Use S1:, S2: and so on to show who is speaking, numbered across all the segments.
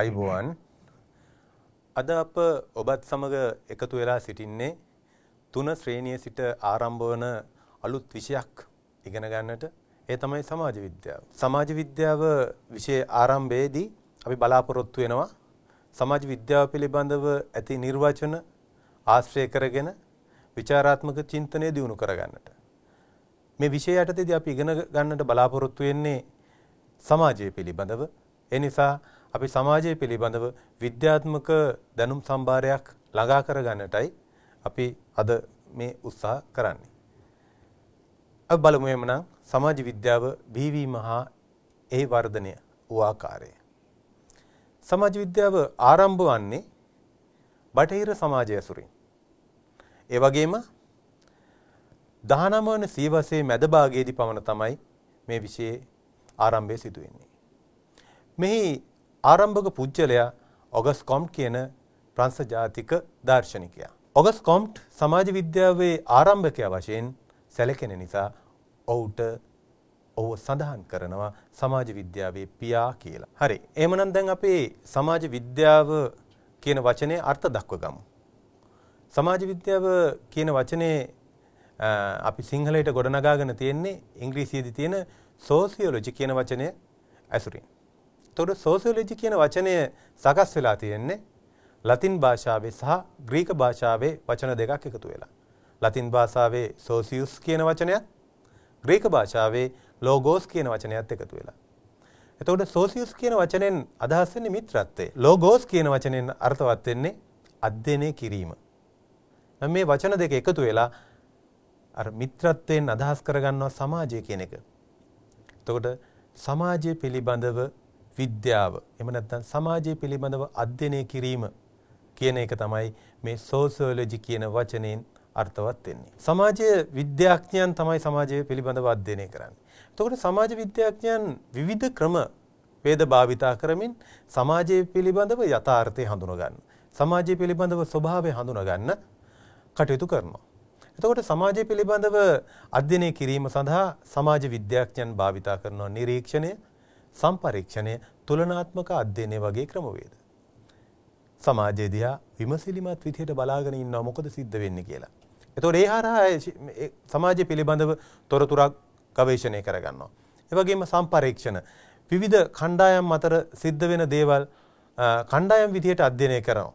S1: අයිබෝවන් අද අප ඔබත් සමග එකතු වෙලා සිටින්නේ තුන ශ්‍රේණිය සිට ආරම්භ වන අලුත් විෂයක් ඉගෙන ගන්නට ඒ තමයි සමාජ විද්‍යාව. සමාජ විද්‍යාව විෂය ආරම්භයේදී අපි බලාපොරොත්තු වෙනවා සමාජ විද්‍යාව පිළිබඳව ඇති නිර්වචන ආශ්‍රය කරගෙන විචාරාත්මක චින්තනය දියුණු කරගන්නට. මේ විෂය යටතේදී අපි ඉගෙන ගන්නට බලාපොරොත්තු වෙන්නේ සමාජය පිළිබඳව. ඒ නිසා අපි සමාජය පිළිබඳව විද්‍යාත්මක දැනුම් සම්භාරයක් ළඟා කරගන්නටයි අපි අද මේ උත්සාහ කරන්නේ. අපි බලමු එමනම් සමාජ විද්‍යාව බිහිවීම හා ඒ වර්ධනය වූ ආකාරය. සමාජ විද්‍යාව ආරම්භ වන්නේ බටහිර සමාජය ඇසුරින්. ඒ වගේම 19 වන සියවසේ මැද භාගයේදී පමණ තමයි මේ විෂයේ ආරම්භය සිදු වෙන්නේ. මෙහි ආරම්භක පුද්ගලයා ඔගස් කොම්ට් කියන ප්‍රංශ ජාතික දාර්ශනිකයා. ඔගස් කොම්ට් සමාජ විද්‍යාවේ ආරම්භකයා වශයෙන් සැලකෙන නිසා ඔහුට ඔහු සඳහන් කරනවා සමාජ විද්‍යාවේ පියා කියලා. හරි. එහෙමනම් දැන් අපේ සමාජ විද්‍යාව කියන වචනේ අර්ථ දක්වගමු. සමාජ විද්‍යාව කියන වචනේ අපි සිංහලයට ගොඩනගාගෙන තියෙන්නේ ඉංග්‍රීසියේදී තියෙන සෝසියොලොජි කියන වචනය ඇසුරින්. එතකොට සෝසියොලොජි කියන වචනය සකස් වෙලා තියෙන්නේ ලතින් භාෂාවේ සහ ග්‍රීක භාෂාවේ වචන දෙකක් එකතු වෙලා. ලතින් භාෂාවේ සෝසියුස් කියන වචනයත් ග්‍රීක භාෂාවේ ලෝගෝස් කියන වචනයත් එකතු වෙලා. එතකොට සෝසියුස් කියන වචනෙන් අදහස් වෙන්නේ මිත්‍රත්වය. ලෝගෝස් කියන වචනෙන් අර්ථවත් වෙන්නේ අධ්‍යයනය කිරීම. මේ වචන දෙක එකතු වෙලා අර මිත්‍රත්වයෙන් අදහස් කරගන්නවා සමාජය කියන එක. එතකොට සමාජය පිළිබඳව විද්‍යාව එම නැත්නම් සමාජය පිළිබඳව අධ්‍යයනය කිරීම කියන එක තමයි මේ සෝසියොලොජි කියන වචනයෙන් අර්ථවත් වෙන්නේ. සමාජය විද්‍යාඥයන් තමයි සමාජය පිළිබඳව අධ්‍යයනය කරන්නේ. එතකොට සමාජ විද්‍යාඥයන් විවිධ ක්‍රම වේද භාවිතා කරමින් සමාජය පිළිබඳව යථාර්ථය හඳුනගන්න. සමාජය පිළිබඳව ස්වභාවය හඳුනගන්න කටයුතු කරනවා. එතකොට සමාජය පිළිබඳව අධ්‍යයනය කිරීම සඳහා සමාජ විද්‍යාඥයන් භාවිතා කරනවා නිරීක්ෂණය සම්පරීක්ෂණය තුලනාත්මක අධ්‍යයනය වගේ ක්‍රමවේද. සමාජයේ දිහා විමසිලිමත් විදිහට බලාගෙන ඉන්නවා මොකද සිද්ධ වෙන්නේ කියලා. එතකොට ඒ හරහා සමාජය පිළිබඳව තොරතුරක් ගවේෂණය කරගන්නවා. ඒ වගේම සම්පරීක්ෂණ විවිධ කණ්ඩායම් අතර සිද්ධ වෙන දේවල් කණ්ඩායම් විදිහට අධ්‍යයනය කරනවා.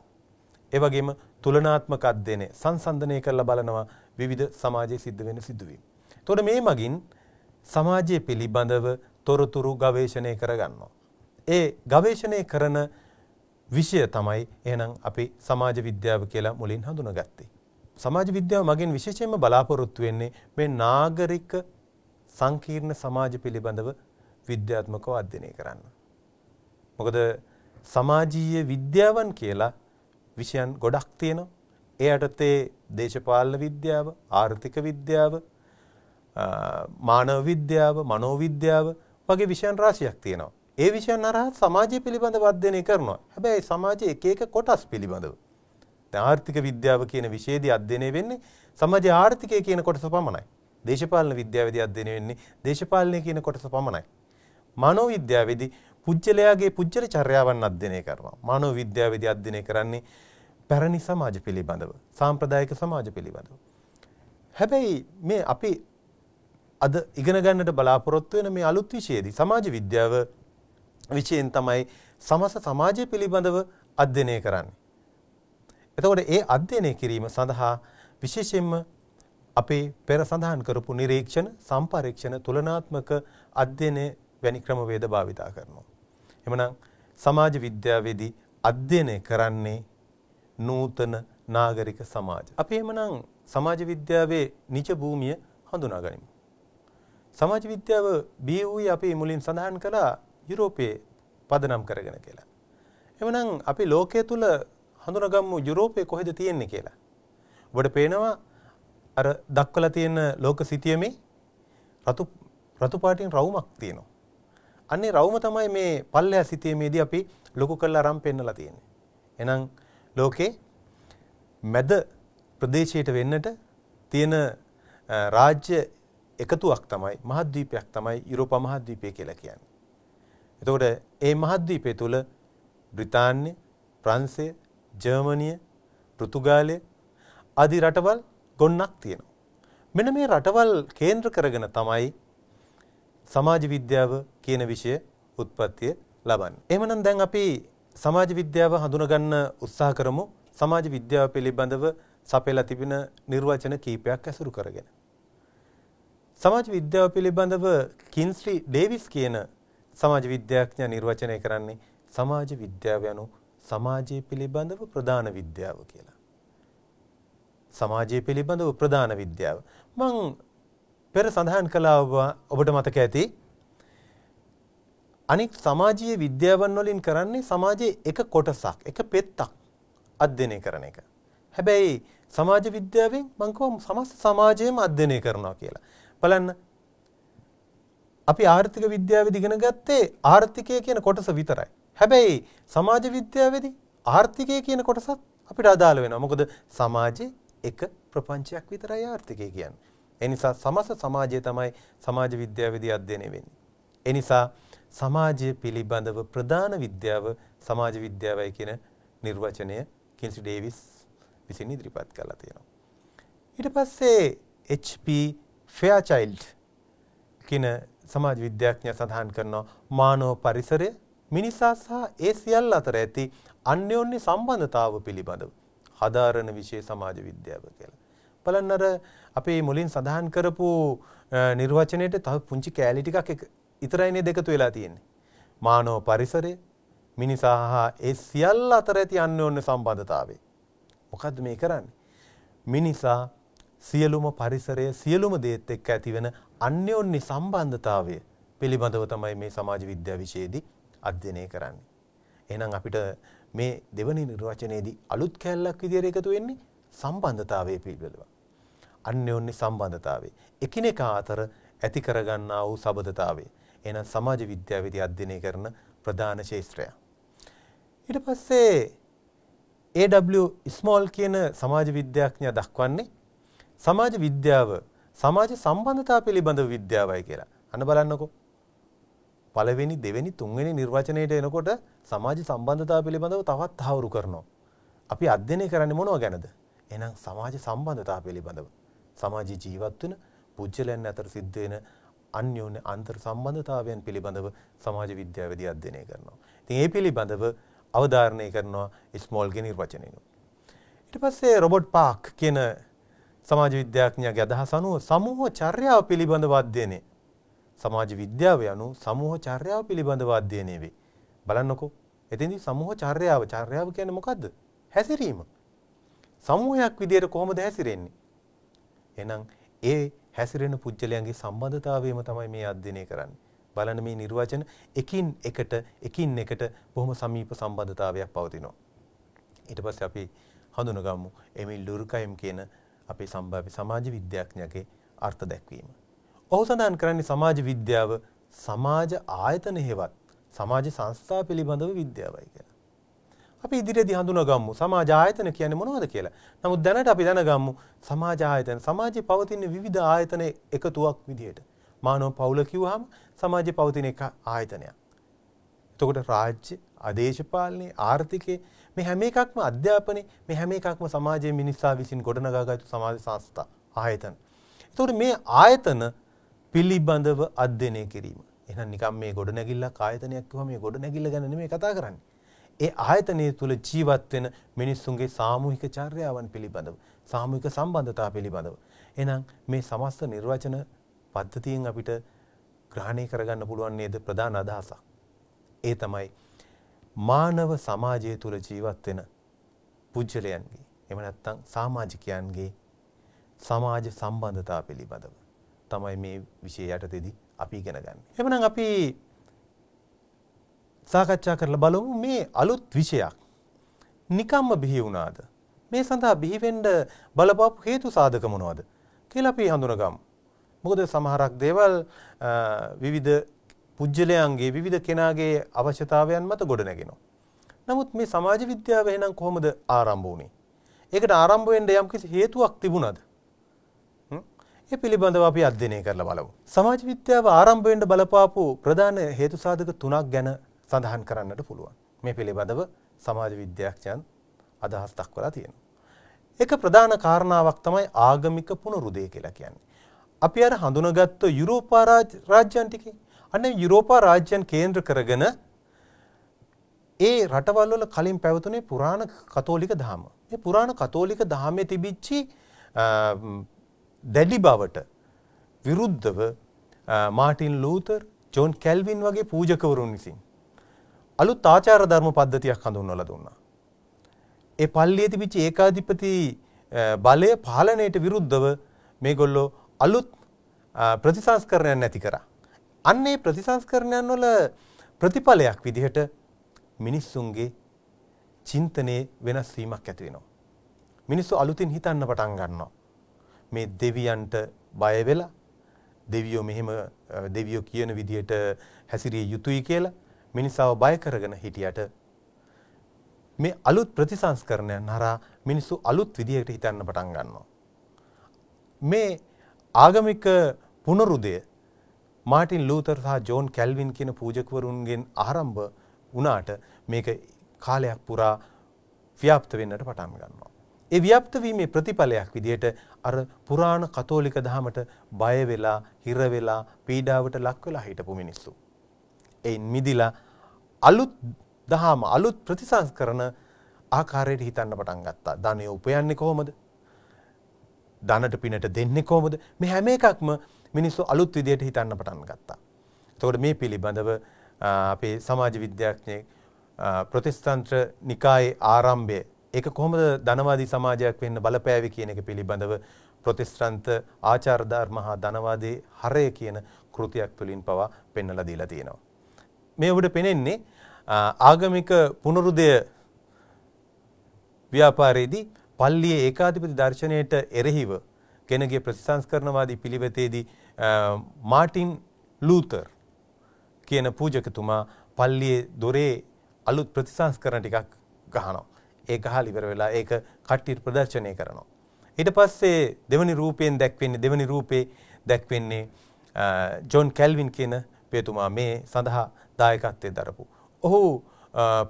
S1: ඒ වගේම තුලනාත්මක අධ්‍යයනය සංසන්දනය කරලා බලනවා විවිධ සමාජයේ සිද්ධ වෙන සිදුවීම්. එතකොට මේ මගින් සමාජය පිළිබඳව තොරතුරු ගවේෂණය කරගන්නවා. ඒ ගවේෂණය කරන විෂය තමයි එහෙනම් අපි සමාජ විද්‍යාව කියලා මුලින් හඳුනගත්තේ. සමාජ විද්‍යාව මගින් විශේෂයෙන්ම බලාපොරොත්තු වෙන්නේ මේ නාගරික සංකීර්ණ සමාජ පිළිබඳව විද්‍යාත්මකව අධ්‍යයනය කරන්න. මොකද සමාජීය විද්‍යාවන් කියලා විෂයන් ගොඩක් තියෙනවා. ඒ යටතේ දේශපාලන විද්‍යාව, ආර්ථික විද්‍යාව, මානව විද්‍යාව, මනෝවිද්‍යාව වගේ විෂයන් රාශියක් තියෙනවා. ඒ විෂයන් අරහා සමාජය පිළිබඳව අධ්‍යයනය කරනවා. හැබැයි සමාජයේ එක එක කොටස් පිළිබඳව. දැන් ආර්ථික විද්‍යාව කියන විෂයේදී අධ්‍යයනය වෙන්නේ සමාජයේ ආර්ථිකය කියන කොටස පමණයි. දේශපාලන විද්‍යාවේදී අධ්‍යයනය වෙන්නේ දේශපාලනය කියන කොටස පමණයි. මානව විද්‍යාවේදී පුජ්‍යලයාගේ පුජ්‍යල චර්යාවන් අධ්‍යයනය කරනවා. මානව විද්‍යාවේදී අධ්‍යයනය කරන්නේ පැරණි සමාජ පිළිබඳව, සාම්ප්‍රදායික සමාජ පිළිබඳව. හැබැයි මේ අපි අද ඉගෙන ගන්නට බලාපොරොත්තු වෙන මේ අලුත් විෂයේදී සමාජ විද්‍යාව විෂයෙන් තමයි සමස්ත සමාජය පිළිබඳව අධ්‍යයනය කරන්නේ. එතකොට ඒ අධ්‍යයනය කිරීම සඳහා විශේෂයෙන්ම අපේ පෙර සඳහන් කරපු නිරීක්ෂණ, සම්පරීක්ෂණ, තුලනාත්මක අධ්‍යයනය වැනි ක්‍රමවේද භාවිතා කරනවා. එමනම් සමාජ විද්‍යාවේදී අධ්‍යයනය කරන්නේ නූතන නාගරික සමාජ. අපි එමනම් සමාජ විද්‍යාවේ නිජ භූමිය හඳුනා ගනිමු. සමාජ විද්‍යාව බියවූයි අපි මුලින් සඳහන් කළා යුරෝපයේ පදනම් කරගෙන කියලා. එමනම් අපි ලෝකය තුළ හඳුනගම්මු යුරෝපය කොහෙද තියෙන්නේ කියලා. ඔබට පේනවා අර දක්වලා තියෙන ලෝක සිතියමේ රතු රතු පාටින් රවුමක් තියෙනවා. අන්නේ රවුම තමයි මේ පල්ලෙහා සිතියමේදී අපි ලොකු කරලා රම් පෙන්නලා තියෙන්නේ. එහෙනම් ලෝකේ මැද ප්‍රදේශයට වෙන්නට තියෙන රාජ්‍ය එකතුවක් තමයි මහද්වීපයක් තමයි යුරෝපා මහද්වීපය කියලා කියන්නේ. එතකොට ඒ මහද්වීපය තුල බ්‍රිතාන්‍ය, ප්‍රංශය, ජර්මනිය, පෘතුගාලය ආදී රටවල් ගොන්නක් තියෙනවා. මෙන්න මේ රටවල් කේන්ද්‍ර කරගෙන තමයි සමාජ විද්‍යාව කියන විෂය උත්පත්තිය ලබන්නේ. එහෙමනම් දැන් අපි සමාජ විද්‍යාව හඳුනගන්න උත්සාහ කරමු. සමාජ විද්‍යාව පිළිබඳව සපයලා තිබෙන නිර්වචන කීපයක් ඇසුරු කරගෙන. සමාජ විද්‍යාව පිළිබඳව කින්ස්ලි ඩේවිස් කියන සමාජ විද්‍යාඥයා නිර්වචනය කරන්නේ සමාජ විද්‍යාව යනු සමාජය පිළිබඳව ප්‍රධාන විද්‍යාව කියලා. සමාජය පිළිබඳව ප්‍රධාන විද්‍යාව. මං පෙර සඳහන් කළා ඔබට මතක ඇති අනික් සමාජීය විද්‍යාවන් වලින් කරන්නේ සමාජයේ එක කොටසක්, එක පෙත්තක් අධ්‍යයනය කරන එක. හැබැයි සමාජ විද්‍යාවෙන් මං කිව්වා සමස්ත සමාජයම අධ්‍යයනය කරනවා කියලා. බලන්න අපි ආර්ථික විද්‍යාවේදී ඉගෙන ගත්තේ ආර්ථිකය කියන කොටස විතරයි. හැබැයි සමාජ විද්‍යාවේදී ආර්ථිකය කියන කොටසත් අපිට අදාළ වෙනවා. මොකද සමාජයේ එක ප්‍රපංචයක් විතරයි ආර්ථිකය කියන්නේ. ඒ නිසා සමස්ත සමාජය තමයි සමාජ විද්‍යාවේදී අධ්‍යයනය වෙන්නේ. ඒ නිසා සමාජය පිළිබඳව ප්‍රධාන විද්‍යාව සමාජ විද්‍යාවයි කියන නිර්වචනය කින්සි ඩේවිස් විසින් ඉදිරිපත් කළා තියෙනවා. ඊට පස්සේ HP ෆෙයාචයිල්ඩ් කියන සමාජ විද්‍යාඥයා සඳහන් කරනවා මානව පරිසරය මිනිසා සහ ඒ සියල්ල අතර ඇති අන්‍යෝන්‍ය සම්බන්ධතාව පිළිබඳව හදාරන විෂය සමාජ විද්‍යාව කියලා. බලන්න අර අපේ මුලින් සඳහන් කරපු නිර්වචනයේට තව පුංචි කෑලි ටිකක් ඉතරයිනේ දෙකතු වෙලා තියෙන්නේ. මානව පරිසරය මිනිසා හා ඒ සියල්ල අතර ඇති අන්‍යෝන්‍ය සම්බන්ධතාවය. මොකද්ද මේ කරන්නේ? මිනිසා සියලුම පරිසරය සියලුම දේත් එක්ක ඇතිවන අන්‍යෝන්‍ය සම්බන්ධතාවය පිළිබඳව තමයි මේ සමාජ විද්‍යා විෂයේදී අධ්‍යයනය කරන්නේ. එහෙනම් අපිට මේ දෙවනි නිර්වචනයේදී අලුත් කැලලක් විදියට එකතු වෙන්නේ සම්බන්ධතාවය පිළිබඳව. අන්‍යෝන්‍ය සම්බන්ධතාවය. එකිනෙකා අතර ඇති කරගන්නා වූ සබඳතාවය. එහෙනම් සමාජ විද්‍යාවේදී අධ්‍යයනය කරන ප්‍රධාන ශාස්ත්‍රය. ඊට පස්සේ AW ස්මෝල් කියන සමාජ විද්‍යාඥයා දක්වන්නේ සමාජ විද්‍යාව සමාජ සම්බන්ධතා පිළිබඳ විද්‍යාවයි කියලා. අන්න බලන්නකෝ. පළවෙනි දෙවෙනි තුන්වෙනි නිර්වචනයට එනකොට සමාජ සම්බන්ධතා පිළිබඳව තවත් තහවුරු කරනවා. අපි අධ්‍යයනය කරන්නේ මොනව ගැනද? එහෙනම් සමාජ සම්බන්ධතා පිළිබඳව. සමාජී ජීවත් වෙන පුජ්‍යලයන් අතර සිද්ධ වෙන අන්‍යෝන්‍ය අන්තර් සම්බන්ධතාවයන් පිළිබඳව සමාජ විද්‍යාවේදී අධ්‍යයනය කරනවා. ඉතින් ඒ පිළිබඳව අවධාරණය කරනවා ස්මෝල්ගේ නිර්වචනයනු. ඊට පස්සේ රොබර්ට් පාක් කියන සමාජ විද්‍යාඥයාගේ අදහස අනුව සමූහ චර්යාව පිළිබඳව අධ්‍යයනය. සමාජ විද්‍යාව යනු සමූහ චර්යාව පිළිබඳව අධ්‍යයනය වේ. බලන්නකෝ. එතෙන්දී සමූහ චර්යාව චර්යාව කියන්නේ මොකද්ද? හැසිරීම. සමූහයක් විදියට කොහොමද හැසිරෙන්නේ? එහෙනම් ඒ හැසිරෙන පුජ්‍යලයන්ගේ සම්බන්ධතාවයම තමයි මේ අධ්‍යයනය කරන්නේ. බලන මේ නිර්වචන එකින් එකට එකින් එකට බොහොම සමීප සම්බන්ධතාවයක් පවතිනවා. ඊට පස්සේ අපි හඳුනගමු එමිල් ලුර්කයිම් කියන අපේ සම්භාව්‍ය සමාජ විද්‍යාඥයාගේ අර්ථ දැක්වීම. ඔහු සඳහන් කරන්නේ සමාජ විද්‍යාව සමාජ ආයතන හේවත් සමාජ සංස්ථා පිළිබඳව විද්‍යාවයි කියලා. අපි ඉදිරියේදී හඳුනගමු සමාජ ආයතන කියන්නේ මොනවද කියලා. නමුත් දැනට අපි දැනගමු සමාජ ආයතන සමාජයේ පවතින විවිධ ආයතන එකතුවක් විදිහට. මානව පවුල කිව්වහම සමාජයේ පවතින එක ආයතනයක්. එතකොට රාජ්‍ය, ආදේශපාලනේ, ආර්ථිකය මේ හැම එකක්ම අධ්‍යාපනයේ මේ හැම එකක්ම සමාජයේ මිනිසා විසින් ගොඩනගාගත්තු සමාජ සංස්ථා ආයතන. එතකොට මේ ආයතන පිළිබඳව අධ්‍යයනය කිරීම. එහෙනම් නිකම් මේ ගොඩනැගිල්ලක් ආයතනයක් කිව්වම මේ ගොඩනැගිල්ල ගැන නෙමෙයි කතා කරන්නේ. ඒ ආයතනය තුල ජීවත් වෙන මිනිස්සුන්ගේ සාමූහික චර්යාවන් පිළිබඳව, සාමූහික සම්බන්ධතා පිළිබඳව. එහෙනම් මේ සමස්ත නිර්වචන පද්ධතියෙන් අපිට ග්‍රහණය කරගන්න පුළුවන් නේද ප්‍රධාන අදහසක්. ඒ තමයි මානව සමාජය තුළ ජීවත් වෙන පුජ්‍යලයන්ගේ එහෙම නැත්නම් සමාජිකයන්ගේ සමාජ සම්බන්ධතා පිළිබඳව තමයි මේ විෂය යටතේදී අපි ඉගෙන ගන්න. එහෙනම් අපි සාකච්ඡා කරලා බලමු මේ අලුත් විෂයක් නිකම්ම බිහි වුණාද? මේ සඳහා බිහි වෙන්න බලපාපු හේතු සාධක මොනවද කියලා අපි හඳුනගමු. මොකද සමහරක් දේවල් විවිධ පුද්ගලයන්ගේ විවිධ කෙනාගේ අවශ්‍යතාවයන් මත ගොඩනැගෙනවා. නමුත් මේ සමාජ විද්‍යාව එහෙනම් කොහොමද ආරම්භ වුනේ? ඒකට ආරම්භ වෙන්න යම්කිසි හේතුවක් තිබුණාද? ඒ පිළිබඳව අපි අධ්‍යයනය කරලා බලමු. සමාජ විද්‍යාව ආරම්භ වෙන්න බලපාපු ප්‍රධාන හේතු සාධක තුනක් ගැන සඳහන් කරන්නට පුළුවන්. මේ පිළිබඳව සමාජ විද්‍යාඥයන් අදහස් දක්වලා තියෙනවා. එක ප්‍රධාන කාරණාවක් තමයි ආගමික පුනරුදය කියලා කියන්නේ. අපි අර හඳුනගත්ත යුරෝපා රාජ්‍යයන් ටිකේ අන්න යුරෝපා රාජ්‍යයන් කේන්ද්‍ර කරගෙන ඒ රටවල් වල කලින් පැවතුනේ පුරාණ කතෝලික දහම. මේ පුරාණ කතෝලික දහමේ තිබිච්චි දැඩි බවට විරුද්ධව මාටින් ලූතර්, ජෝන් කැල්වින් වගේ පූජකවරුන් විසින් අලුත් ආචාර ධර්ම පද්ධතියක් හඳුන්වලා දුන්නා. ඒ පල්ලියේ තිබිච්ච ඒකාධිපති බලය පාලනයට විරුද්ධව මේගොල්ලෝ අලුත් ප්‍රතිසංස්කරණයක් නැති කරා. අන්නේ ප්‍රතිසංස්කරණයන් වල ප්‍රතිඵලයක් විදිහට මිනිස්සුන්ගේ චින්තනයේ වෙනස් වීමක් ඇති වෙනවා. මිනිස්සු අලුතින් හිතන්න පටන් ගන්නවා. මේ දෙවියන්ට බය වෙලා දෙවියෝ මෙහෙම දෙවියෝ කියන විදිහට හැසිරිය යුතුයි කියලා මිනිස්සව බය කරගෙන හිටියට මේ අලුත් ප්‍රතිසංස්කරණයන් හරහා මිනිස්සු අලුත් විදිහකට හිතන්න පටන් ගන්නවා. මේ ආගමික පුනරුදය මාටින් ලූතර් සහ ජෝන් කැල්වින් කියන පූජකවරුන්ගෙන් ආරම්භ වුණාට මේක කාලයක් පුරා ව්‍යාප්ත වෙන්නට පටන් ගන්නවා. ඒ ව්‍යාප්ත වීමේ ප්‍රතිඵලයක් විදියට අර පුරාණ කතෝලික දහමට බය වෙලා, හිර වෙලා, පීඩාවට ලක් වෙලා හිටපු මිනිස්සු. එයින් මිදිලා අලුත් දහම අලුත් ප්‍රතිසංස්කරණ ආකාරයට හිතන්න පටන් ගත්තා. ධනය උපයන්නේ කොහොමද? ධනට පිනට දෙන්නේ කොහොමද? මේ හැම එකක්ම මිනිස්සු අලුත් විදියට හිතන්න පටන් ගත්තා. එතකොට මේ පිළිබඳව අපේ සමාජ විද්‍යාඥයෙක් ප්‍රතිස්තන්ත්‍ර නිකායේ ආරම්භය ඒක කොහොමද ධනවාදී සමාජයක් වෙන්න බලපෑවි කියන එක පිළිබඳව ප්‍රතිස්ත්‍රන්ත ආචාර ධර්ම හා ධනවාදී හරය කියන කෘතියක් තුලින් පවා පෙන්වලා දීලා තියෙනවා. මේ ඔබට පෙනෙන්නේ ආගමික පුනරුදය ව්‍යාපාරයේදී පල්ලියේ ඒකාධිපති දර්ශනයට එරෙහිව කෙනගේ ප්‍රතිසංස්කරණවාදී පිළිවෙතේදී මාටින් ලූතර් කියන පූජකතුමා පල්ලියේ දොරේ අලුත් ප්‍රතිසංස්කරණ ටිකක් ගහනවා. ඒක අහලා ඉවර වෙලා ඒක කට්ටියට ප්‍රදර්ශනය කරනවා. ඊට පස්සේ දෙවනි රූපයෙන් දැක්වෙන්නේ දෙවනි රූපේ දැක්වෙන්නේ ජොන් කැල්වින් කියන පියතුමා මේ සඳහා දායකත්වයේ දරපු. ඔහු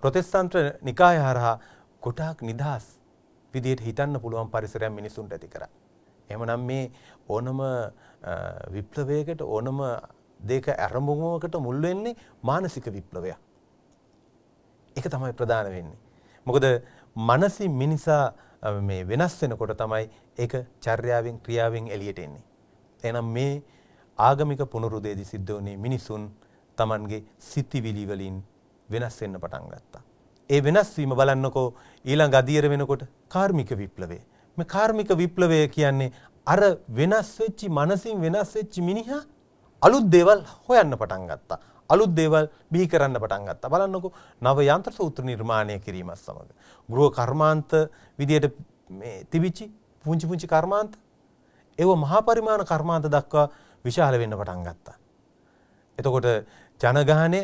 S1: ප්‍රොටෙස්තන්ත නිකාය හරහා කොටක් නිදහස් විදියට හිතන්න පුළුවන් පරිසරයක් මිනිසුන්ට ඇති කරා. එහෙමනම් මේ ඕනම විප්ලවයකට ඕනම දෙක ඇරඹුමකට මුල් වෙන්නේ මානසික විප්ලවයක්. ඒක තමයි ප්‍රධාන වෙන්නේ. මොකද මනසින් මිනිසා මේ වෙනස් වෙනකොට තමයි ඒක චර්යාවෙන් ක්‍රියාවෙන් එළියට එන්නේ. එහෙනම් මේ ආගමික පුනරුදේදී සිද්ධ වුණේ මිනිසුන් Tamanගේ සිතිවිලි වලින් වෙනස් වෙන්න පටන් ගත්තා. ඒ වෙනස් වීම බලන්නකෝ ඊළඟ අධීර වෙනකොට කාර්මික විප්ලවය. මේ කාර්මික විප්ලවය කියන්නේ අර වෙනස් වෙච්චි මනසින් වෙනස් වෙච්චි මිනිහා අලුත් දේවල් හොයන්න පටන් ගත්තා. අලුත් දේවල් බිහි කරන්න පටන් ගත්තා. බලන්නකෝ නව යන්ත්‍ර සූත්‍ර නිර්මාණය කිරීමත් සමග. ගෘහ කර්මාන්ත විදියට මේ තිබිච්චි පුංචි පුංචි කර්මාන්ත ඒව මහා පරිමාණ කර්මාන්ත දක්වා විශාල වෙන්න පටන් ගත්තා. එතකොට ජනගහනය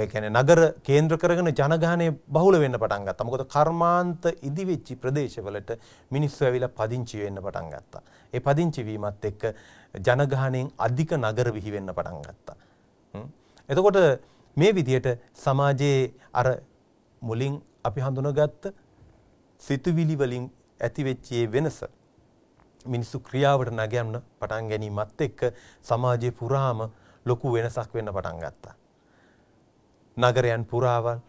S1: එකන නගර කේන්ද්‍ර කරගෙන ජනගානය බහුල වෙන්න පටන් ගත්තා. මොකද කර්මාන්ත ඉදිවිච්චි ප්‍රදේශවලට මිනිස්සු ඇවිල්ලා පදිංචි වෙන්න පටන් ගත්තා. ඒ පදිංචි වීමත් එක්ක ජනගහණයෙන් අධික නගර විහි වෙන්න පටන් ගත්තා. එතකොට මේ විදිහට සමාජයේ අර මුලින් අපි හඳුනගත්ත සිතුවිලි වලින් ඇතිවෙච්ච වෙනස මිනිස්සු ක්‍රියාවට නගයන්න පටන් ගැනීමත් එක්ක සමාජයේ පුරාම ලොකු වෙනසක් වෙන්න පටන් ගත්තා. නගරයන් පුරාවල්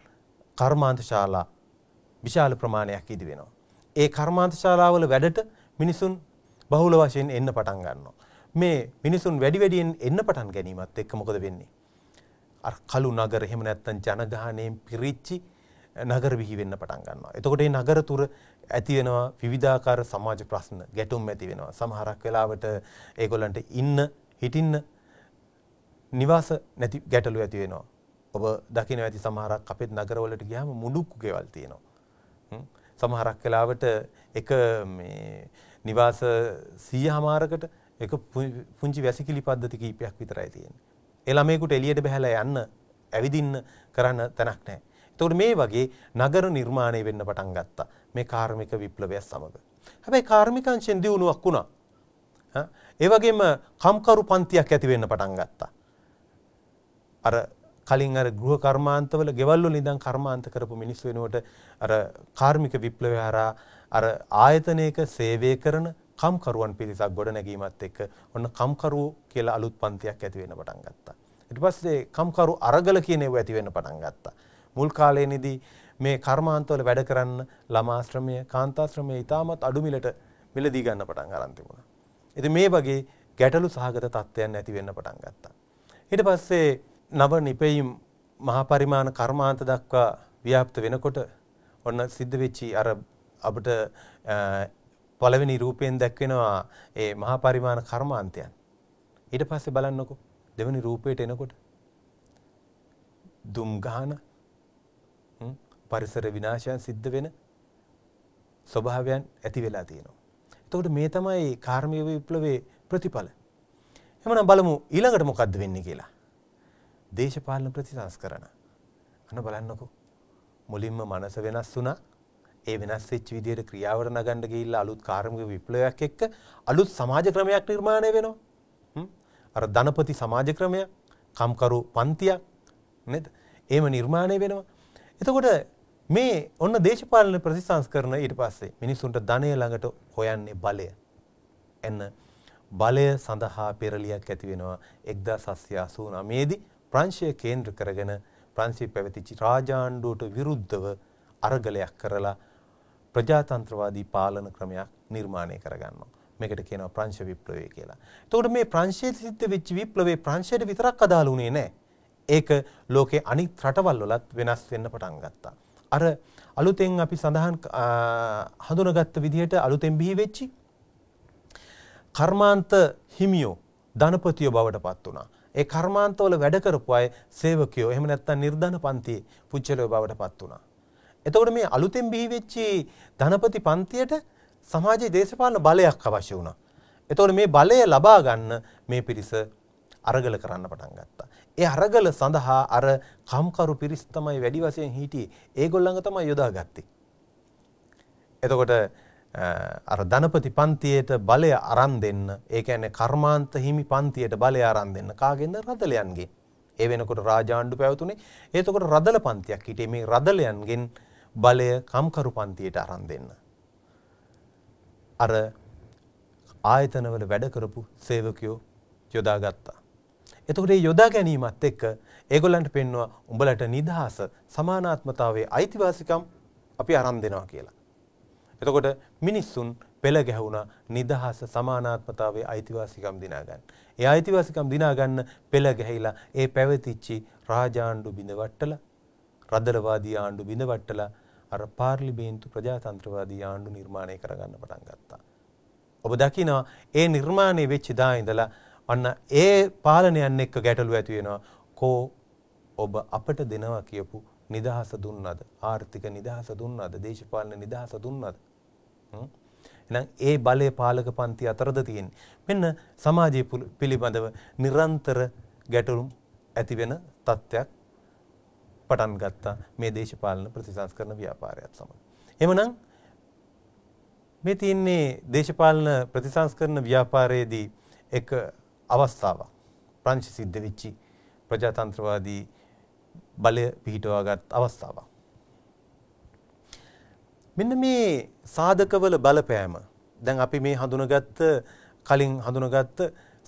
S1: කර්මාන්ත ශාලා විශාල ප්‍රමාණයක් ඉදි වෙනවා. ඒ කර්මාන්ත ශාලාවල වැඩට මිනිසුන් බහුල වශයෙන් එන්න පටන් ගන්නවා. මේ මිනිසුන් වැඩි වැඩියෙන් එන්න පටන් ගැනීමත් එක්ක මොකද වෙන්නේ? අර කළු නගර එහෙම නැත්නම් ජනගහණයෙන් පිරිච්චි නගර විහි වෙන්න පටන් ගන්නවා. එතකොට මේ නගර තුර ඇති වෙනවා විවිධාකාර සමාජ ප්‍රශ්න, ගැටුම් ඇති වෙනවා. සමහරක් වෙලාවට ඒගොල්ලන්ට ඉන්න, හිටින්න නිවාස නැති ගැටලු ඇති වෙනවා. ඔබ දකින ඇති සමහරක් අපිත් නගරවලට ගියාම මුඩුක්කු ගෙවල් තියෙනවා. සමහරක් වෙලාවට එක නිවාස සීය හමාරකට එක පුංචි වැසිකිලි පද්ධති කීපයක් විතරයි තියෙන්නේ. ඒ ළමයෙකුට එළියට බහැලා යන්න ඇවිදින්න කරන්න තැනක් නැහැ. එතකොට මේ වගේ නගර නිර්මාණය වෙන්න පටන් ගත්තා. මේ කාර්මික විප්ලවය සමග. හැබැයි කාර්මික අංශෙන් දියුණුවක් වුණා. ඒ වගේම කම්කරු පන්තියක් ඇති වෙන්න පටන් ගත්තා. අර කලින් අර ගෘහ කර්මාන්තවල ගෙවල් වල ඉඳන් කර්මාන්ත කරපු මිනිස්සු වෙනුවට අර කාර්මික විප්ලවය හරහා අර ආයතනයක සේවය කරන කම්කරුවන් පිරිසක් ගොඩනැගීමත් එක්ක ඔන්න කම්කරුවෝ කියලා අලුත් පන්තියක් ඇති වෙන්න පටන් ගත්තා. ඊට පස්සේ කම්කරු අරගල කියන ඒවා ඇති වෙන්න පටන් ගත්තා. මුල් කාලේනේදී මේ කර්මාන්තවල වැඩ කරන්න ළමාශ්‍රමය කාන්තාශ්‍රමය ඉතාමත් අඩුමිලට මිලදී ගන්න පටන් අරන් තිබුණා. ඉතින් මේ වගේ ගැටලු සහගත තත්ත්වයන් ඇති වෙන්න පටන් ගත්තා. ඊට පස්සේ නව නිපෙයීම් මහපරිමාණ කර්මාන්ත දක්වා ව්‍යාප්ත වෙනකොට ඔන්න සිද්ධ වෙච්චි අර අපිට පළවෙනි රූපයෙන් දැක්වෙනවා ඒ මහපරිමාණ කර්මාන්තයන්. ඊට පස්සේ බලන්නකො දෙවනි රූපයට එනකොට දුම් ගහන පරිසර විනාශයන් සිද්ධ වෙන ස්වභාවයන් ඇති වෙලා තියෙනවා. එතකොට මේ තමයි කාර්මික විප්ලවයේ ප්‍රතිඵල. එමනම් බලමු ඊළඟට මොකද්ද වෙන්නේ කියලා. දේශපාලන ප්‍රතිසංස්කරණ. අන බලන්නකෝ. මුලින්ම මනස වෙනස් වුණා. ඒ වෙනස් වෙච්ච විදියට ක්‍රියාවට නගන්න ගිහිල්ලා අලුත් කාර්මික විප්ලවයක් එක්ක අලුත් සමාජ ක්‍රමයක් නිර්මාණය වෙනවා. හ්ම්. අර ධනපති සමාජ ක්‍රමය, කම්කරු පන්තියක් නේද? එහෙම නිර්මාණය වෙනවා. එතකොට මේ ඔන්න දේශපාලන ප්‍රතිසංස්කරණ ඊට පස්සේ මිනිසුන්ට ධනය ළඟට හොයන්නේ බලය. එන්න බලය සඳහා පෙරලියක් ඇති වෙනවා 1789 දී ප්‍රංශය කේන්ද්‍ර කරගෙන ප්‍රංශයේ පැවතිච්ච රාජාණ්ඩුවට විරුද්ධව අරගලයක් කරලා ප්‍රජාතන්ත්‍රවාදී පාලන ක්‍රමයක් නිර්මාණය කරගන්නවා. මේකට කියනවා ප්‍රංශ විප්ලවය කියලා. එතකොට මේ ප්‍රංශයේ සිද්ධ වෙච්ච විප්ලවේ ප්‍රංශයට විතරක් අදාළ වුණේ නැහැ. ඒක ලෝකේ අනිත් රටවල් වලත් වෙනස් වෙන්න පටන් ගත්තා. අර අලුතෙන් අපි සඳහන් හඳුනගත්ත විදිහට අලුතෙන් බිහි වෙච්චි කර්මාන්ත හිමියෝ ධනපතියෝ බවට පත් වුණා. ඒ කර්මාන්තවල වැඩ කරපු අය සේවකයෝ එහෙම නැත්නම් නිර්ධන පන්තියේ පුච්චලෝ බවටපත් වුණා. එතකොට මේ අලුතෙන් බිහි වෙච්චි ධනපති පන්තියට සමාජයේ දේශපාලන බලයක් අවශ්‍ය වුණා. එතකොට මේ බලය ලබා ගන්න මේ පිරිස අරගල කරන්න පටන් ගත්තා. ඒ අරගල සඳහා අර කම්කරු පිරිස් තමයි වැඩි වශයෙන් හිටියේ. ඒගොල්ලන්ව තමයි යොදාගත්තේ. එතකොට අර ධනපති පන්තියට බලය අරන් දෙන්න ඒ කියන්නේ කර්මාන්ත හිමි පන්තියට බලය අරන් දෙන්න කාගෙන්ද රදලයන්ගෙන් ඒ වෙනකොට රාජාණ්ඩු පැවතුනේ එතකොට රදල පන්තියක් හිටියේ මේ රදලයන්ගෙන් බලය කම්කරු පන්තියට අරන් දෙන්න අර ආයතනවල වැඩ කරපු සේවකයෝ යොදා ගත්තා එතකොට මේ යොදා ගැනීමත් එක්ක ඒගොල්ලන්ට පෙන්නවා උඹලට නිදහස සමානාත්මතාවයේ අයිතිවාසිකම් අපි අරන් දෙනවා කියලා එතකොට මිනිස්සුන් පෙළ ගැහුණ නිදහස සමානාත්මතාවේ අයිතිවාසිකම් දිනාගන්න. ඒ අයිතිවාසිකම් දිනාගන්න පෙළ ගැහිලා ඒ පැවතිච්චි රාජාණ්ඩු බිඳවට්ටල රදරවාදී ආණ්ඩු බිඳවට්ටල අර පාර්ලිමේන්තු ප්‍රජාතන්ත්‍රවාදී ආණ්ඩු නිර්මාණය කරගන්න පටන් ගත්තා. ඔබ දකිනවා ඒ නිර්මාණය වෙච්ච දා ඉඳලා අන්න ඒ පාලනයන් එක්ක ගැටලු ඇති වෙනවා. කෝ ඔබ අපට දෙනවා කියපු නිදහස දුන්නද ආර්ථික නිදහස දුන්නද දේශපාලන නිදහස දුන්නද එහෙනම් ඒ බලය පාලක පන්ති අතරද තියෙන්නේ මෙන්න සමාජය පිළිබඳව නිරන්තර ගැටලුම් ඇති වෙන තත්ත්වයක් පටන් ගත්තා මේ දේශපාලන ප්‍රතිසංස්කරණ ව්‍යාපාරයත් සමග එහෙමනම් මේ තියෙන්නේ දේශපාලන ප්‍රතිසංස්කරණ ව්‍යාපාරයේදී එක අවස්ථාවක් ප්‍රංශ සිද්ධ වෙච්චි ප්‍රජාතන්ත්‍රවාදී බලය පිහිටවාගත් අවස්ථාවක්. මෙන්න මේ සාධකවල බලපෑම දැන් අපි මේ හඳුනගත්ත කලින් හඳුනගත්ත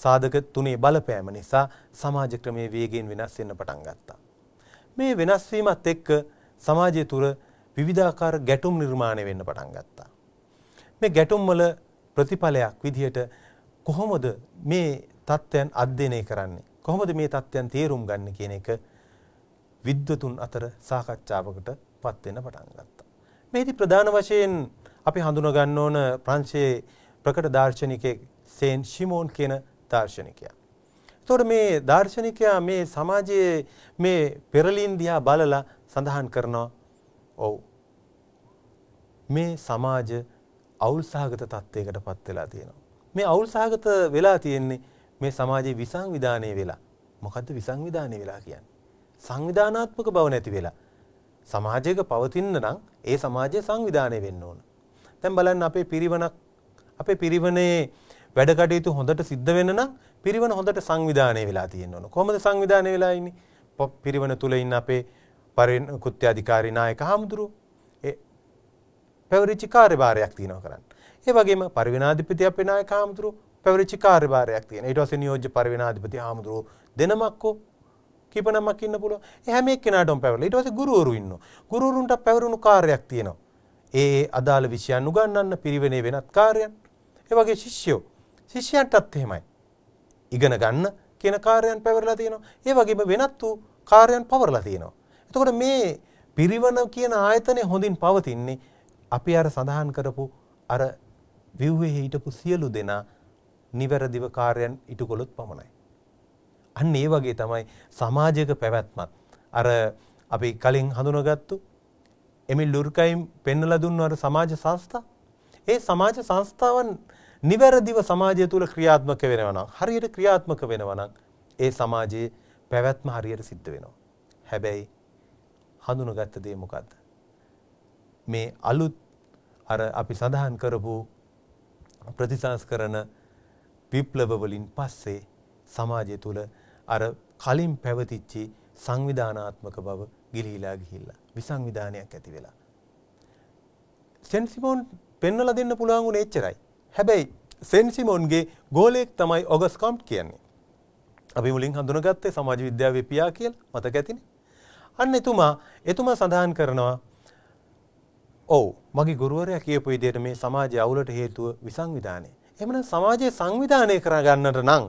S1: සාධක තුනේ බලපෑම නිසා සමාජ ක්‍රමයේ වේගයෙන් වෙනස් වෙන්න පටන් ගත්තා. මේ වෙනස් වීමත් එක්ක සමාජය තුර විවිධාකාර ගැටුම් නිර්මාණය වෙන්න පටන් ගත්තා. මේ ගැටුම් වල ප්‍රතිඵලයක් විදිහට කොහොමද මේ தත්ත්වයන් අධ්‍යයනය කරන්නේ? කොහොමද මේ தත්ත්වයන් තේරුම් ගන්න කියන එක විද්වතුන් අතර සාකච්ඡාවකට පත් වෙන පටන් ගත්තා. මේදී ප්‍රධාන වශයෙන් අපි හඳුනා ගන්න ඕන ප්‍රංශයේ ප්‍රකට දාර්ශනිකයෙක් සේන් ෂිමෝන් කියන දාර්ශනිකයා. එතකොට මේ දාර්ශනිකයා මේ සමාජයේ මේ පෙරලීම් දිහා බලලා සඳහන් කරනවා ඔව් මේ සමාජ අවුල් සහගත තත්ත්වයකට පත් වෙලා තියෙනවා. මේ අවුල් සහගත වෙලා තියෙන්නේ මේ සමාජයේ විසංවිධානය වෙලා. මොකද්ද විසංවිධානය වෙලා කියන්නේ? සංවිධානාත්මක බව නැති වෙලා. සමාජයක පවතින්න නම් ඒ සමාජය සංවිධානය වෙන්න ඕන. දැන් බලන්න අපේ පිරිවණක් අපේ පිරිවණේ වැඩ කටයුතු හොඳට සිද්ධ වෙන්න නම් පිරිවණ හොඳට සංවිධානය වෙලා තියෙන්න ඕන. කොහොමද සංවිධානය වෙලා ඉන්නේ? පිරිවණ තුල ඉන්න අපේ පරිවෙන කෘත්‍යාධිකාරී නායක හාමුදුරුවෝ ඒ පැවරිච්ච කාර්යභාරයක් තියෙනවා කරන්න. ඒ වගේම පරිවෙනාධිපති අපේ නායක හාමුදුරුවෝ පැවරිච්ච කාර්යභාරයක් තියෙනවා. ඊට පස්සේ නියෝජ්‍ය පරිවෙනාධිපති හාමුදුරුවෝ දෙනමක්කෝ කීප නමක් ඉන්න පුළුවන්. ඒ හැම එක්කෙනාටම පැවරලා. ඊට පස්සේ ගුරුවරු ඉන්නවා. ගුරුවරුන්ට පැවරුණු කාර්යයක් තියෙනවා. ඒ අදාළ විෂයන් උගන්වන්න පිරිවෙනේ වෙනත් කාර්යයන්. ඒ වගේ ශිෂ්‍යෝ ශිෂ්‍යයන්ටත් එහෙමයි. ඉගෙන ගන්න කියන කාර්යයන් පැවරලා තියෙනවා. ඒ වගේම වෙනත් වූ කාර්යයන් පවරලා තියෙනවා. එතකොට මේ පිරිවන කියන ආයතනය හොඳින් පවතින්නේ අපි අර සඳහන් කරපු අර ව්‍යුහයේ හිටපු සියලු දෙනා නිවැරදිව කාර්යයන් ඉටුකොළොත් පමණයි. අන්න ඒ වගේ තමයි සමාජයක පැවැත්මත්. අර අපි කලින් හඳුනගත්තු එමි ලුර්කයිම් පෙන්නල දුන්නු අර සමාජ සංස්ථා. ඒ සමාජ සංස්ථාවන් නිවැරදිව සමාජය තුළ ක්‍රියාත්මක වෙනවනම් හරියට ක්‍රියාත්මක වෙනවනම් ඒ සමාජයේ පැවැත්ම හරියට සිද්ධ වෙනවා. හැබැයි හඳුනගත්ත දේ මොකද්ද? මේ අලුත් අර අපි සඳහන් කරපු ප්‍රතිසංස්කරණ විප්ලව වලින් පස්සේ සමාජය තුළ අර කලින් පැවතිච්චි සංවිධානාත්මක බව ගිලිහිලා ගිහිල්ලා විසංවිධානයක් ඇති වෙලා. සෙන්සිමෝන් පෙන්වලා දෙන්න පුළුවන් උනේ එච්චරයි. හැබැයි සෙන්සිමෝන්ගේ ගෝලයෙක් තමයි ඔගස් කම්ප් කියන්නේ. අපි මුලින් හඳුනගත්තේ සමාජ විද්‍යාවේ පියා කියලා මතක ඇතිනේ. අන්න එතුමා එතුමා සඳහන් කරනවා ඔව් මගේ ගුරුවරයා කියපු විදිහට මේ සමාජය අවුලට හේතුව විසංවිධානය. එහෙමනම් සමාජයේ සංවිධානය කරගන්නට නම්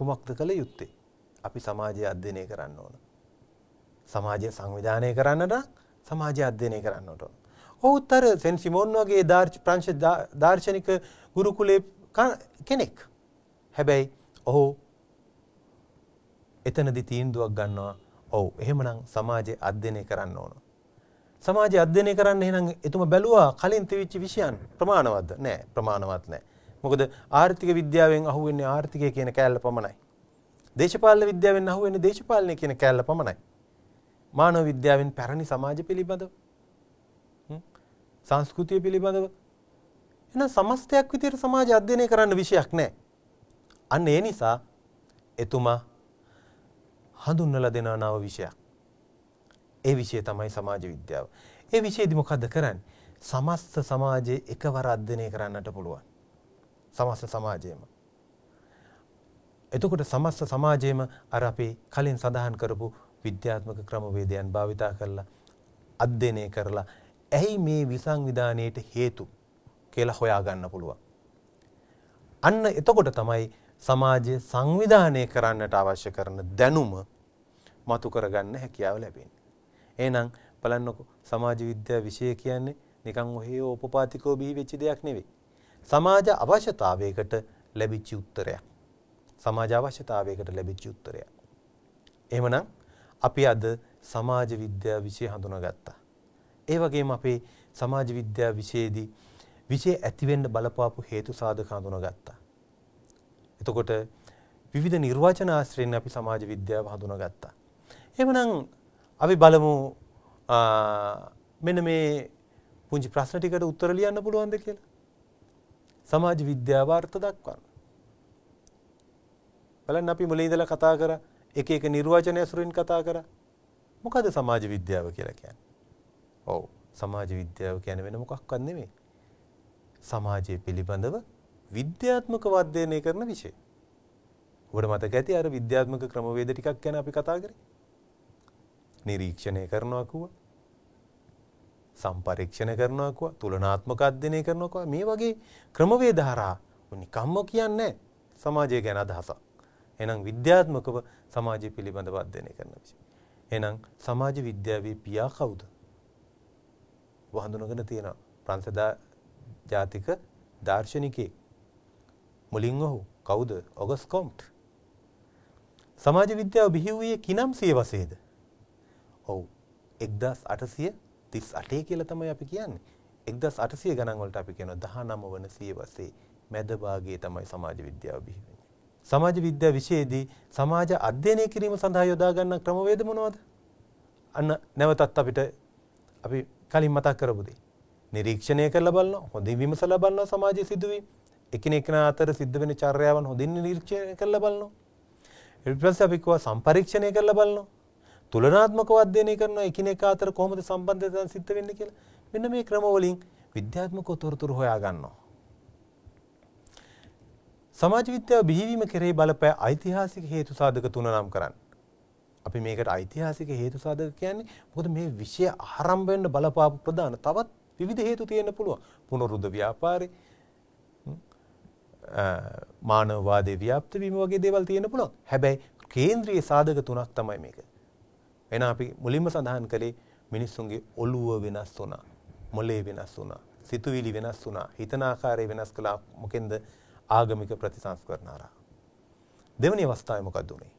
S1: කුමක්ද කළ යුත්තේ? අපි සමාජය අධ්‍යයනය කරන්න ඕන. සමාජය සංවිධානය කරන්නට සමාජය අධ්‍යයනය කරන්නට ඕන. ඔහුත් අර සෙන් සිමෝන් වගේ ප්‍රංශ දාර්ශනික ගුරුකුලේ කෙනෙක්. හැබැයි ඔහු එතනදි තීන්දුවක් ගන්නවා. ඔව් එහෙමනම් සමාජය අධ්‍යයනය කරන්න ඕන. සමාජය අධ්‍යයනය කරන්න එහෙනම් එතුම බැලුවා කලින් තිවිච්ච විෂයන් ප්‍රමාණවත්ද? නෑ ප්‍රමාණවත් නෑ. මොකද ආර්ථික විද්‍යාවෙන් අහුවෙන්නේ ආර්ථිකය කියන කෑල්ල පමණයි. දේශපාලන විද්‍යාවෙන් අහුවෙන්නේ දේශපාලනය කියන කෑල්ල පමණයි. මානව විද්‍යාවෙන් පැරණි සමාජ පිළිබඳව සංස්කෘතිය පිළිබඳව එහෙනම් සමස්තයක් විදියට සමාජ අධ්‍යයනය කරන්න විෂයක් නැහැ. අන්න ඒ නිසා එතුමා හඳුන්වලා දෙනා නව විෂයක්. ඒ විෂය තමයි සමාජ විද්‍යාව. ඒ විෂයේදී මොකද්ද කරන්නේ? සමස්ත සමාජයේ එකවර අධ්‍යයනය කරන්නට පුළුවන්. සමස්ත සමාජයම. එතකොට සමස්ත සමාජයම අර අපි කලින් සඳහන් කරපු විද්‍යාත්මක ක්‍රමවේදයන් භාවිතා කරලා අධ්‍යයනය කරලා ඇයි මේ විසංවිධානයට හේතු කියලා හොයාගන්න පුළුවන්. අන්න එතකොට තමයි සමාජය සංවිධානය කරන්නට අවශ්‍ය කරන දැනුම මතු කරගන්න හැකියාව ලැබෙන්නේ. එහෙනම් බලන්නකො සමාජ විද්‍යා විෂය කියන්නේ නිකන් ඔහේ ඕපපාතිකව බිහි වෙච්ච දෙයක් නෙවෙයි. සමාජ අවශ්‍යතාවයකට ලැබිච්ච උත්තරයක්. සමාජ අවශ්‍යතාවයකට ලැබිච්ච උත්තරයක්. එහෙමනම් අපි අද සමාජ විද්‍යාව විෂය හඳුනාගත්තා. ඒ වගේම අපේ සමාජ විද්‍යාව විෂයේදී විෂය ඇතිවෙන්න බලපාපු හේතු සාධක හඳුනාගත්තා. එතකොට විවිධ නිර්වචන ආශ්‍රයෙන් අපි සමාජ විද්‍යාව හඳුනාගත්තා. එහෙමනම් අපි බලමු මෙන්න මේ පුංචි ප්‍රශ්න ටිකට උත්තර ලියන්න පුළුවන්ද කියලා. සමාජ විද්‍යාව අර්ථ දක්වන්න. බලන්න අපි මුලින් ඉඳලා කතා කර එක එක නිර්වචන ඇසුරින් කතා කර මොකද සමාජ විද්‍යාව කියලා කියන්නේ? ඔව් සමාජ විද්‍යාව කියන්නේ වෙන මොකක්වත් නෙමෙයි. සමාජය පිළිබඳව විද්‍යාත්මක වර්ධනය කරන විෂය. ඔබට මතක ඇති අර විද්‍යාත්මක ක්‍රමවේද ටිකක් ගැන අපි කතා කරේ. නිරීක්ෂණය කරනවා කිව්වා. සම්පරීක්ෂණ කරනවාකුව තුලනාත්මක අධ්‍යයනය කරනවාකුව මේ වගේ ක්‍රමවේද හරහා නිකම්ම කියන්නේ සමාජය ගැන අදහසක්. එහෙනම් විද්‍යාත්මකව සමාජය පිළිබඳව අධ්‍යයනය කරන විෂය. එහෙනම් සමාජ විද්‍යාවේ පියා කවුද? වහඳුනගෙන තියෙනවා. ප්‍රංශදා ජාතික දාර්ශනිකයෙක්. මුලින් ඔහු කවුද? ඔගස් කොම්ට්. සමාජ විද්‍යාව බිහි වූයේ කිනම් සියවසේද? ඔව් 1800 38 කියලා තමයි අපි කියන්නේ. 1800 ගණන් වලට අපි කියනවා 19 වන සියවසේ මැද භාගයේ තමයි සමාජ විද්‍යාව බිහි වෙන්නේ. සමාජ විද්‍යාව විෂයේදී සමාජ අධ්‍යයනය කිරීම සඳහා යොදා ගන්න ක්‍රමවේද මොනවද? අන්න නැවතත් අපිට අපි කලින් මතක් කරපු දේ. නිරීක්ෂණය කරලා බලනවා, හොඳින් විමසලා බලනවා සමාජයේ සිදුවීම්. එකිනෙකා අතර සිද්ධ වෙන චර්යාවන් හොඳින් නිරීක්ෂණය කරලා බලනවා. ඊට පස්සේ අපි කව සම්පරීක්ෂණය කරලා බලනවා. තුලනාත්මකව අධ්‍යයනය කරනවා එකිනෙකා අතර කොහොමද සම්බන්ධතාවය සිද්ධ වෙන්නේ කියලා. මෙන්න මේ ක්‍රම වලින් විද්‍යාත්මකව තොරතුරු හොයා ගන්නවා. සමාජ විද්‍යාව බිහිවීම කෙරෙහි බලපෑ ඓතිහාසික හේතු සාධක තුන නම් කරන්න. අපි මේකට ඓතිහාසික හේතු සාධක කියන්නේ මොකද මේ විෂය ආරම්භ වෙන්න බලපාපු ප්‍රධාන තවත් විවිධ හේතු තියෙන්න පුළුවන්. පුනරුද්ධ ව්‍යාපාරේ මානවවාදයේ ව්‍යාප්ත වීම වගේ දේවල් තියෙන්න පුළුවන්. හැබැයි කේන්ද්‍රීය සාධක තුනක් තමයි මේක. එන අපි මුලින්ම සඳහන් කළේ මිනිස්සුන්ගේ ඔළුව වෙනස් වුණා. මොලේ වෙනස් වුණා. සිතුවිලි වෙනස් වුණා. හිතන ආකාරය වෙනස් කළා. මොකෙන්ද ආගමික ප්‍රතිසංස්කරණ හරහා. දෙවෙනි අවස්ථාවේ මොකද උනේ?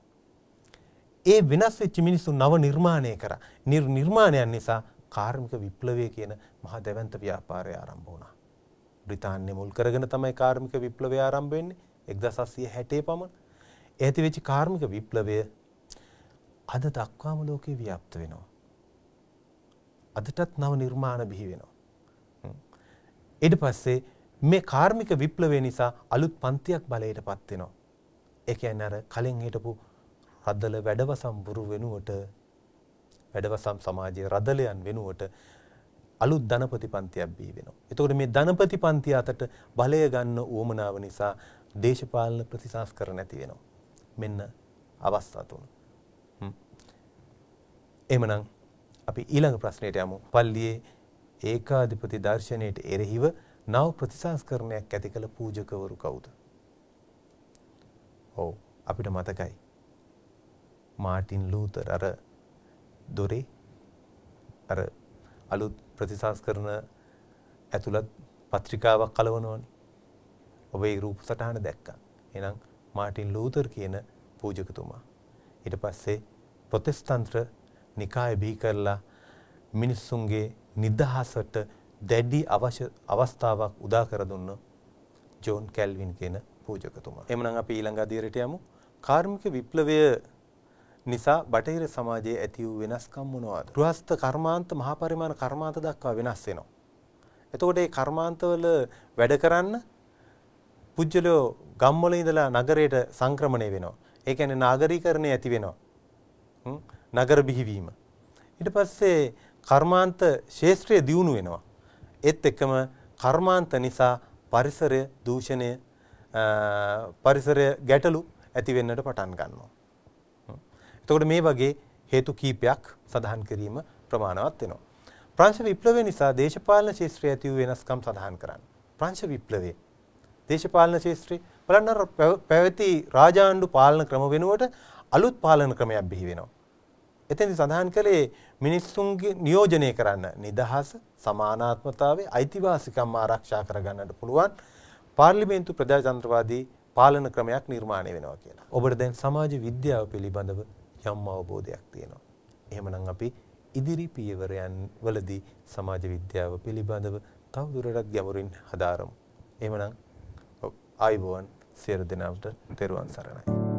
S1: ඒ වෙනස් වෙච්ච මිනිස්සු නව නිර්මාණය කරා. නිර්මාණයන් නිසා කාර්මික විප්ලවය කියන මහා දැවැන්ත ව්‍යාපාරය ආරම්භ වුණා. බ්‍රිතාන්‍ය මුල් කරගෙන තමයි කාර්මික විප්ලවය ආරම්භ වෙන්නේ 1960 පමණ. ඇති වෙච්ච කාර්මික විප්ලවය අද දක්වාම ලෝකේ ව්‍යාප්ත වෙනවා. අදටත් නව නිර්මාණ බිහි වෙනවා. ඊට පස්සේ මේ කාර්මික විප්ලවය නිසා අලුත් පන්තියක් බලයට පත් වෙනවා. ඒ කියන්නේ අර කලින් හිටපු රදල වැඩවසම් බුරු වෙනුවට වැඩවසම් සමාජයේ රදලයන් වෙනුවට අලුත් ධනපති පන්තියක් බිහි වෙනවා. එතකොට මේ ධනපති පන්තිය අතට බලය ගන්න උවමනාව නිසා දේශපාලන ප්‍රතිසංස්කරණ නැති වෙනවා. මෙන්න අවස්ථා තුන. එමනම් අපි ඊළඟ ප්‍රශ්නයට යමු. පල්ලියේ ඒකාධිපති දර්ශනයට එරෙහිව නව ප්‍රතිසංස්කරණයක් ඇති කළ පූජකවරු කවුද? ඔව් අපිට මතකයි. මාටින් ලූතර් අර දොරේ අර අලුත් ප්‍රතිසංස්කරණ ඇතුළත් පත්‍රිකාවක් කලවනවනේ. ඔබේ රූප සටහන දැක්කා. එහෙනම් මාටින් ලූතර් කියන පූජකතුමා ඊට පස්සේ ප්‍රොටෙස්තන්ත්‍ර නිකාය බිහි කරලා මිනිස්සුන්ගේ නිදහසට දැඩි අවශ්‍ය අවස්ථාවක් උදා කර දුන්න ජෝන් කැල්වින් කියන පූජකතුමා. එමනම් අපි ඊළඟ අධීරයට යමු. කාර්මික විප්ලවය නිසා බටහිර සමාජයේ ඇති වූ වෙනස්කම් මොනවාද? ගෘහස්ත කර්මාන්ත මහ පරිමාණ කර්මාන්ත දක්වා වෙනස් වෙනවා. එතකොට මේ කර්මාන්තවල වැඩ කරන්න පුජ්‍යලෝ ගම්වල ඉඳලා නගරයට සංක්‍රමණය වෙනවා. ඒ කියන්නේ නාගරීකරණය ඇති වෙනවා. නගර බිහිවීම. ඊට පස්සේ කර්මාන්ත ශේෂ්ත්‍රය දියුණු වෙනවා. ඒත් එක්කම කර්මාන්ත නිසා පරිසරය දූෂණය පරිසරය ගැටලු ඇති වෙන්නට පටන් ගන්නවා. එතකොට මේ වගේ හේතු කීපයක් සඳහන් කිරීම ප්‍රමාණවත් වෙනවා. ප්‍රංශ විප්ලවය නිසා දේශපාලන ශාස්ත්‍රයේ ඇති වූ වෙනස්කම් සඳහන් කරන්න. ප්‍රංශ විප්ලවය දේශපාලන ශාස්ත්‍රයේ බලන්න පැවති රාජාණ්ඩු පාලන ක්‍රම වෙනුවට අලුත් පාලන ක්‍රමයක් බිහි වෙනවා. එතෙන්දි සඳහන් කළේ මිනිස්සුන්ගේ නියෝජනය කරන්න නිදහස සමානාත්මතාවයේ අයිතිවාසිකම් ආරක්ෂා කරගන්නට පුළුවන් පාර්ලිමේන්තු ප්‍රජාතන්ත්‍රවාදී පාලන ක්‍රමයක් නිර්මාණය වෙනවා කියලා. ඔබට දැන් සමාජ විද්‍යාව පිළිබඳව යම් අවබෝධයක් තියෙනවා. එහෙමනම් අපි ඉදිරි පියවරයන් වලදී සමාජ විද්‍යාව පිළිබඳව තවදුරටත් ගැඹුරින් හදාරමු. එහෙමනම් ආයුබෝවන් සියලු දෙනාට තෙරුවන් සරණයි.